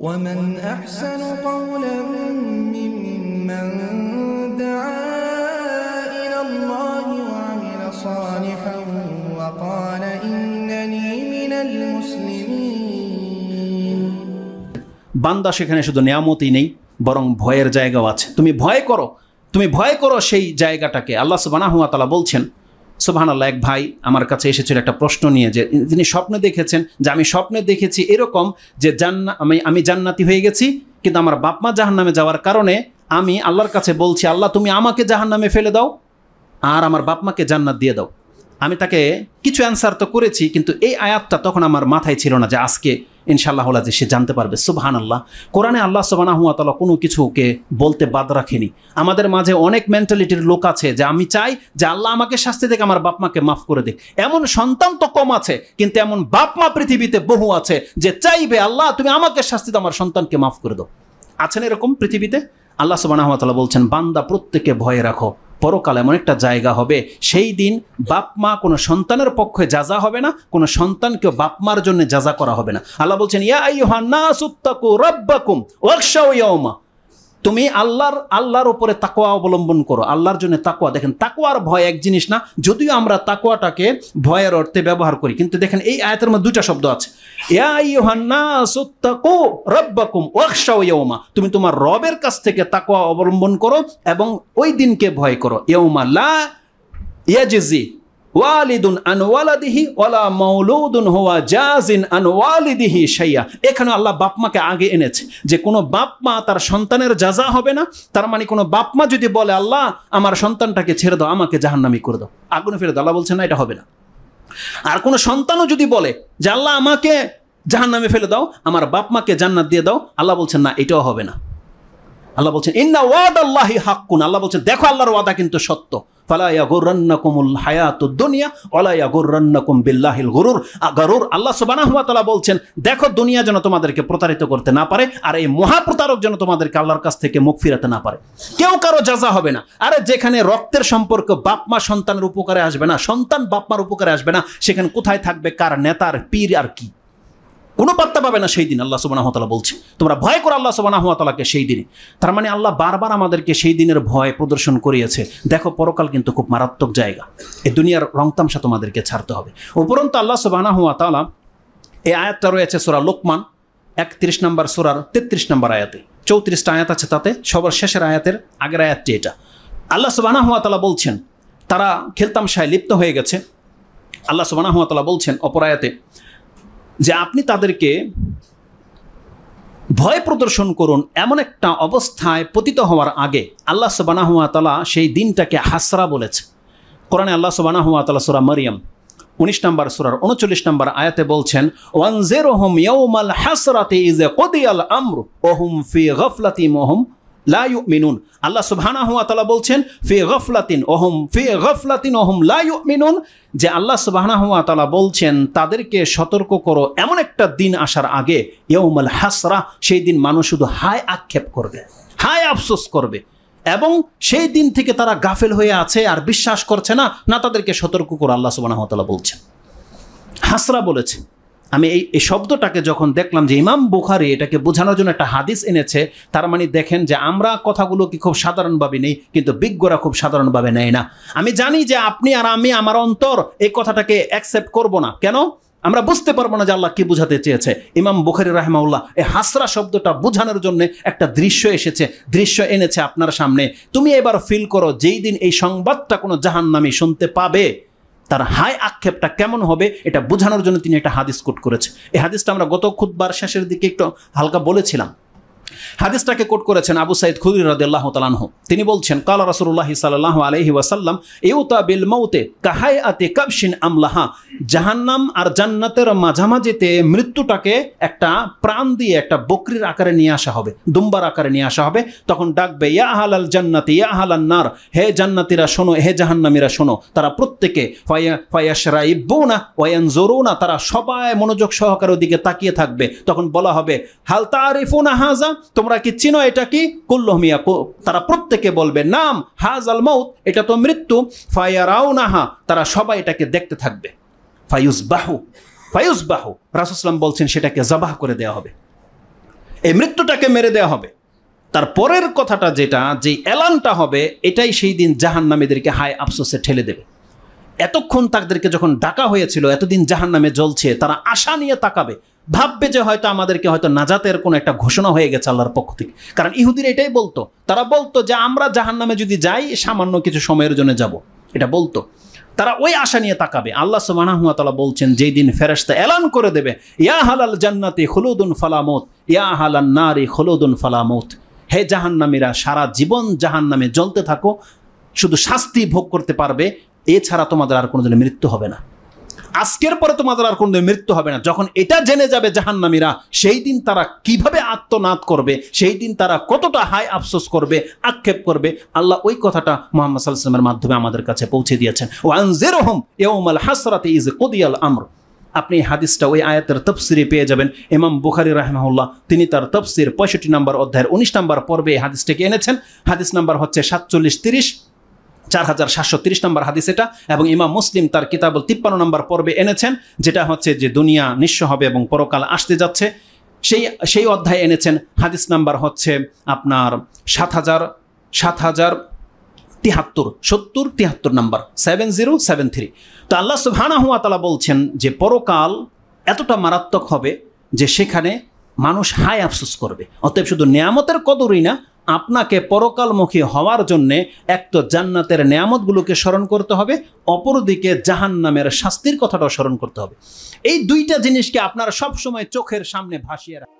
ومن أحسن قولا ممن دعا إلى الله وعمل صالحا وقال إنني من المسلمين বান্দা সেখানে শুধু নিয়ামতই নেই বরং ভয়ের জায়গাও আছে তুমি ভয় করো তুমি ভয় করো সেই জায়গাটাকে আল্লাহ সুবানাহুয়া তালা বলছেন সোভানাল্লাহ এক ভাই আমার কাছে এসেছিল একটা প্রশ্ন নিয়ে যে তিনি স্বপ্নে দেখেছেন যে আমি স্বপ্নে দেখেছি এরকম যে জান্না আমি আমি জান্নাতি হয়ে গেছি কিন্তু আমার বাপমা জাহান নামে যাওয়ার কারণে আমি আল্লাহর কাছে বলছি আল্লাহ তুমি আমাকে জাহান নামে ফেলে দাও আর আমার বাপমাকে জান্নাত দিয়ে দাও আমি তাকে কিছু অ্যান্সার তো করেছি কিন্তু এই আয়াতটা তখন আমার মাথায় ছিল না যে আজকে ইনশাআল্লাহ যে সে জানতে পারবে সুবহান আল্লাহ কোরআনে আল্লাহ সুবাহ হুয়া তালা কোনো কিছুকে বলতে বাদ রাখেনি আমাদের মাঝে অনেক মেন্টালিটির লোক আছে যে আমি চাই যে আল্লাহ আমাকে শাস্তি থেকে আমার বাপ মাকে মাফ করে দিক এমন সন্তান তো কম আছে কিন্তু এমন বাপ মা পৃথিবীতে বহু আছে যে চাইবে আল্লাহ তুমি আমাকে শাস্তি আমার সন্তানকে মাফ করে দাও আছেন এরকম পৃথিবীতে আল্লাহ সুবাহ বলছেন বান্দা প্রত্যেকে ভয়ে রাখো পরকাল এমন একটা জায়গা হবে সেই দিন বাপ মা কোনো সন্তানের পক্ষে যাজা হবে না কোনো সন্তানকে বাপ মার জন্য যাজা করা হবে না আল্লাহ বলছেন ইয়া আইহান্নাসুত্তাকু রব্বাকুম ওয়াকশাউ ইয়াউমা তুমি আল্লাহর আল্লাহর ওপরে তাকোয়া অবলম্বন করো আল্লাহর জন্য তাকোয়া দেখেন তাকোয়ার ভয় এক জিনিস না যদিও আমরা তাকোয়াটাকে ভয়ের অর্থে ব্যবহার করি কিন্তু দেখেন এই আয়তের মধ্যে দুটা শব্দ আছে তুমি তোমার রবের কাছ থেকে তাকোয়া অবলম্বন করো এবং ওই দিনকে ভয় করো ইয়ৌমা লা ওয়ালিদুন আন ওয়ালা মৌলুদুন হোয়া জাজিন আন ওয়ালিদিহি এখানে আল্লাহ বাপমাকে আগে এনেছে যে কোনো বাপমা তার সন্তানের যাজা হবে না তার মানে কোনো বাপমা যদি বলে আল্লাহ আমার সন্তানটাকে ছেড়ে দাও আমাকে জাহান্নামি করে দাও আগুনে ফেরত আল্লাহ বলছে না এটা হবে না আর কোনো সন্তানও যদি বলে যে আল্লাহ আমাকে জাহান্নামে ফেলে দাও আমার বাপমাকে জান্নাত দিয়ে দাও আল্লাহ বলছেন না এটাও হবে না আল্লাহ বলছেন ইন্না ওয়াদ আল্লাহি হাক্কুন আল্লাহ বলছেন দেখো আল্লাহর ওয়াদা কিন্তু সত্য ফালাইয়া গোর্রান্নাকুমুল হায়াত দুনিয়া ওলাইয়া গোর্রান্নাকুম বিল্লাহিল গরুর গরুর আল্লাহ সুবানাহুয়াতলা বলছেন দেখো দুনিয়া যেন তোমাদেরকে প্রতারিত করতে না পারে আর এই মহাপ্রতারক যেন তোমাদেরকে আল্লাহর কাছ থেকে মুখ ফিরাতে না পারে কেউ কারো যাজা হবে না আরে যেখানে রক্তের সম্পর্ক বাপমা সন্তানের উপকারে আসবে না সন্তান বাপমার উপকারে আসবে না সেখানে কোথায় থাকবে কার নেতার পীর আর কি কোনো পাত্তা পাবে না সেই দিন আল্লাহ সুবানাহতালা বলছে তোমরা ভয় করো আল্লাহ সুবানাহতালাকে সেই দিনে তার মানে আল্লাহ বারবার আমাদেরকে সেই দিনের ভয় প্রদর্শন করিয়েছে দেখো পরকাল কিন্তু খুব মারাত্মক জায়গা এই দুনিয়ার রংতামশা তোমাদেরকে ছাড়তে হবে উপরন্তু আল্লাহ সুবানাহতালা এই আয়াতটা রয়েছে সোরা লোকমান একত্রিশ নম্বর সোরার তেত্রিশ নম্বর আয়াতে চৌত্রিশটা আয়াত আছে তাতে সবার শেষের আয়াতের আগের আয়াতটি এটা আল্লাহ সুবানাহতালা বলছেন তারা খেলতামশায় লিপ্ত হয়ে গেছে আল্লাহ সুবানাহতালা বলছেন অপরায়াতে যে আপনি তাদেরকে ভয় প্রদর্শন করুন এমন একটা অবস্থায় পতিত হওয়ার আগে আল্লাহ তালা সেই দিনটাকে হাসরা বলেছে কোরআনে আল্লাহ তালা সুরা মরিয়াম উনিশ নম্বর সুরার উনচল্লিশ নম্বর আয়াতে বলছেন ওয়ান জেরোহম ইয়ৌমাল হাসরাতে ইজ এ কদিয়াল আমরু ওহম ফি গফলাতি মোহম লাইউ মিনুন আল্লাহ সুবহানা হুয়া তালা বলছেন ফে গফলাতিন ওহম ফে গফলাতিন ওহম লাইউ মিনুন যে আল্লাহ সুবহানা হুয়া তালা বলছেন তাদেরকে সতর্ক করো এমন একটা দিন আসার আগে ইয়ৌমাল হাসরা সেই দিন মানুষ শুধু হায় আক্ষেপ করবে হায় আফসোস করবে এবং সেই দিন থেকে তারা গাফেল হয়ে আছে আর বিশ্বাস করছে না না তাদেরকে সতর্ক করে আল্লাহ সুবাহ বলছেন হাসরা বলেছে আমি এই এই শব্দটাকে যখন দেখলাম যে ইমাম বুখারি এটাকে বোঝানোর জন্য একটা হাদিস এনেছে তার মানে দেখেন যে আমরা কথাগুলো কি খুব সাধারণভাবে নেই কিন্তু বিজ্ঞরা খুব সাধারণভাবে নেয় না আমি জানি যে আপনি আর আমি আমার অন্তর এই কথাটাকে অ্যাকসেপ্ট করব না কেন আমরা বুঝতে পারবো না যে আল্লাহ কি বুঝাতে চেয়েছে ইমাম বুখারি রাহমাউল্লাহ এই হাসরা শব্দটা বোঝানোর জন্য একটা দৃশ্য এসেছে দৃশ্য এনেছে আপনার সামনে তুমি এবার ফিল করো যেই দিন এই সংবাদটা কোনো জাহান্নামি শুনতে পাবে তার হাই আক্ষেপটা কেমন হবে এটা বোঝানোর জন্য তিনি একটা হাদিস কোট করেছে এই হাদিসটা আমরা গত খুদবার শেষের দিকে একটু হালকা বলেছিলাম হাদিসটাকে কোট করেছেন আবু সাইদ খুদির রাদিল্লাহ তালানহ তিনি বলছেন কালা রাসুল্লাহ সাল্লাহ আলহি ওয়াসাল্লাম ইউতা বিল মৌতে কাহাই আতে কাবসিন আমলাহা জাহান্নাম আর জান্নাতের মাঝামাঝিতে মৃত্যুটাকে একটা প্রাণ দিয়ে একটা বকরির আকারে নিয়ে আসা হবে দুম্বার আকারে নিয়ে আসা হবে তখন ডাকবে ইয়া আহাল আল জান্নাতি ইয়া আহাল নার হে জান্নাতিরা শোনো হে জাহান্নামিরা শোনো তারা প্রত্যেকে ফয়া ফয়াসরা ইব্বুনা ওয়ান জোরুনা তারা সবাই মনোযোগ সহকারে ওদিকে তাকিয়ে থাকবে তখন বলা হবে হাল তারিফুনা হাজা তোমরা কি চিনো এটা কি কুল্লহমিয়া তারা প্রত্যেকে বলবে নাম হাজ আল মৌত এটা তো মৃত্যু ফায়ারাও নাহা তারা সবাই এটাকে দেখতে থাকবে ফায়ুস বাহু ফায়ুস বাহু রাসুসলাম বলছেন সেটাকে জবাহ করে দেওয়া হবে এই মৃত্যুটাকে মেরে দেওয়া হবে তার পরের কথাটা যেটা যে এলানটা হবে এটাই সেই দিন জাহান্নামীদেরকে হায় আফসোসে ঠেলে দেবে এতক্ষণ তাদেরকে যখন ডাকা হয়েছিল এতদিন জাহান নামে জ্বলছে তারা আশা নিয়ে তাকাবে ভাববে যে হয়তো আমাদেরকে হয়তো নাজাতের কোনো একটা ঘোষণা হয়ে গেছে আল্লাহর পক্ষ থেকে কারণ ইহুদির এটাই বলতো তারা বলতো যে আমরা জাহান নামে যদি যাই সামান্য কিছু সময়ের জন্য যাব এটা বলতো তারা ওই আশা নিয়ে তাকাবে আল্লাহ সুমানাহুয়া বলছেন যেই দিন ফেরাস্তা এলান করে দেবে ইয়া হালাল জান্নাতে হলুদুন ফালামত ইয়া হালাল নারী হলুদুন ফালামত হে নামীরা সারা জীবন জাহান নামে জ্বলতে থাকো শুধু শাস্তি ভোগ করতে পারবে এছাড়া তোমাদের আর কোনো মৃত্যু হবে না আজকের পরে তোমাদের আর কোনো মৃত্যু হবে না যখন এটা জেনে যাবে জাহান্নামীরা সেই দিন তারা কিভাবে আত্মনাদ করবে সেই দিন তারা কতটা হাই আফসোস করবে আক্ষেপ করবে আল্লাহ ওই কথাটা মোহাম্মদ সাল্লামের মাধ্যমে আমাদের কাছে পৌঁছে দিয়েছেন ওয়ানজের হোম আল হাসরাতে ইজ কদিয়াল আমর আপনি হাদিসটা ওই আয়াতের তফসিরে পেয়ে যাবেন এমাম বুখারি রাহমাহুল্লাহ তিনি তার তফসির পঁয়ষট্টি নম্বর অধ্যায়ের উনিশ নম্বর পর্বে এই হাদিসটাকে এনেছেন হাদিস নাম্বার হচ্ছে সাতচল্লিশ তিরিশ চার হাজার সাতশো তিরিশ নম্বর হাদিস এটা এবং ইমাম মুসলিম তার কিতাবল তিপ্পান্ন নম্বর পর্বে এনেছেন যেটা হচ্ছে যে দুনিয়া নিঃস্ব হবে এবং পরকাল আসতে যাচ্ছে সেই সেই অধ্যায় এনেছেন হাদিস নাম্বার হচ্ছে আপনার সাত হাজার সাত হাজার তিহাত্তর সত্তর তিয়াত্তর number seven zero seven three তো আল্লাহ সুহানা হুয়া তালা বলছেন যে পরকাল এতটা মারাত্মক হবে যে সেখানে মানুষ হায় আফসোস করবে অতএব শুধু নিয়ামতের কদরই না আপনাকে পরকালমুখী হওয়ার জন্যে এক তো জান্নাতের নেয়ামতগুলোকে স্মরণ করতে হবে অপরদিকে জাহান নামের শাস্তির কথাটাও স্মরণ করতে হবে এই দুইটা জিনিসকে আপনার সবসময় চোখের সামনে ভাসিয়ে রাখতে